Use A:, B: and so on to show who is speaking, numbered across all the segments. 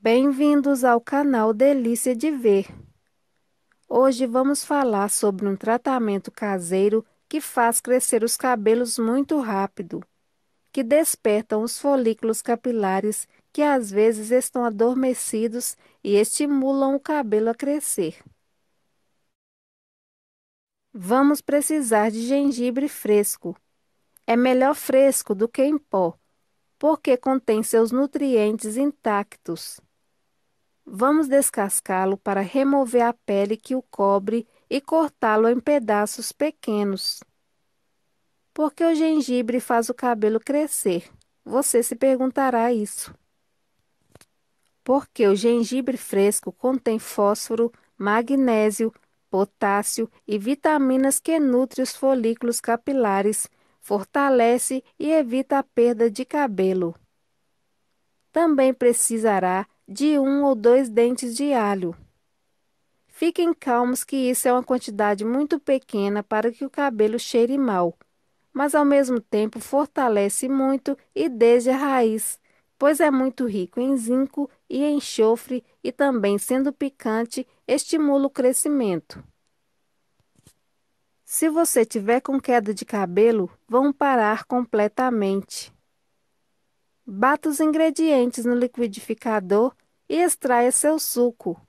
A: Bem-vindos ao canal Delícia de Ver. Hoje vamos falar sobre um tratamento caseiro que faz crescer os cabelos muito rápido, que despertam os folículos capilares que às vezes estão adormecidos e estimulam o cabelo a crescer. Vamos precisar de gengibre fresco. É melhor fresco do que em pó, porque contém seus nutrientes intactos. Vamos descascá-lo para remover a pele que o cobre e cortá-lo em pedaços pequenos. Porque o gengibre faz o cabelo crescer? Você se perguntará isso. Porque o gengibre fresco contém fósforo, magnésio, potássio e vitaminas que nutrem os folículos capilares, fortalece e evita a perda de cabelo. Também precisará de um ou dois dentes de alho. Fiquem calmos que isso é uma quantidade muito pequena para que o cabelo cheire mal, mas ao mesmo tempo fortalece muito e desde a raiz, pois é muito rico em zinco e enxofre e também, sendo picante, estimula o crescimento. Se você tiver com queda de cabelo, vão parar completamente. Bata os ingredientes no liquidificador e extraia seu suco.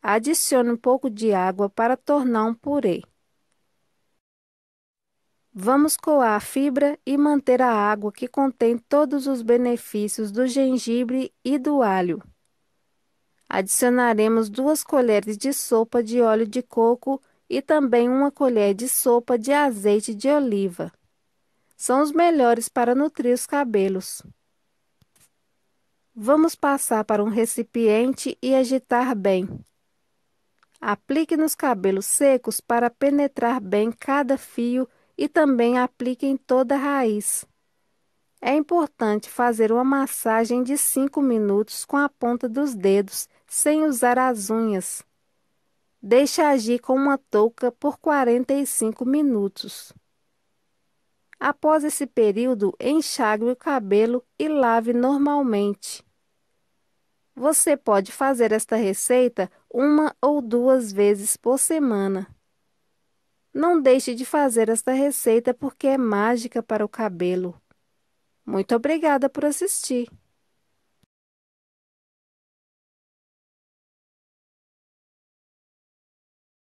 A: Adicione um pouco de água para tornar um purê. Vamos coar a fibra e manter a água que contém todos os benefícios do gengibre e do alho. Adicionaremos duas colheres de sopa de óleo de coco e também uma colher de sopa de azeite de oliva. São os melhores para nutrir os cabelos. Vamos passar para um recipiente e agitar bem. Aplique nos cabelos secos para penetrar bem cada fio e também aplique em toda a raiz. É importante fazer uma massagem de 5 minutos com a ponta dos dedos, sem usar as unhas. Deixe agir com uma touca por 45 minutos. Após esse período, enxague o cabelo e lave normalmente. Você pode fazer esta receita uma ou duas vezes por semana. Não deixe de fazer esta receita porque é mágica para o cabelo. Muito obrigada por assistir!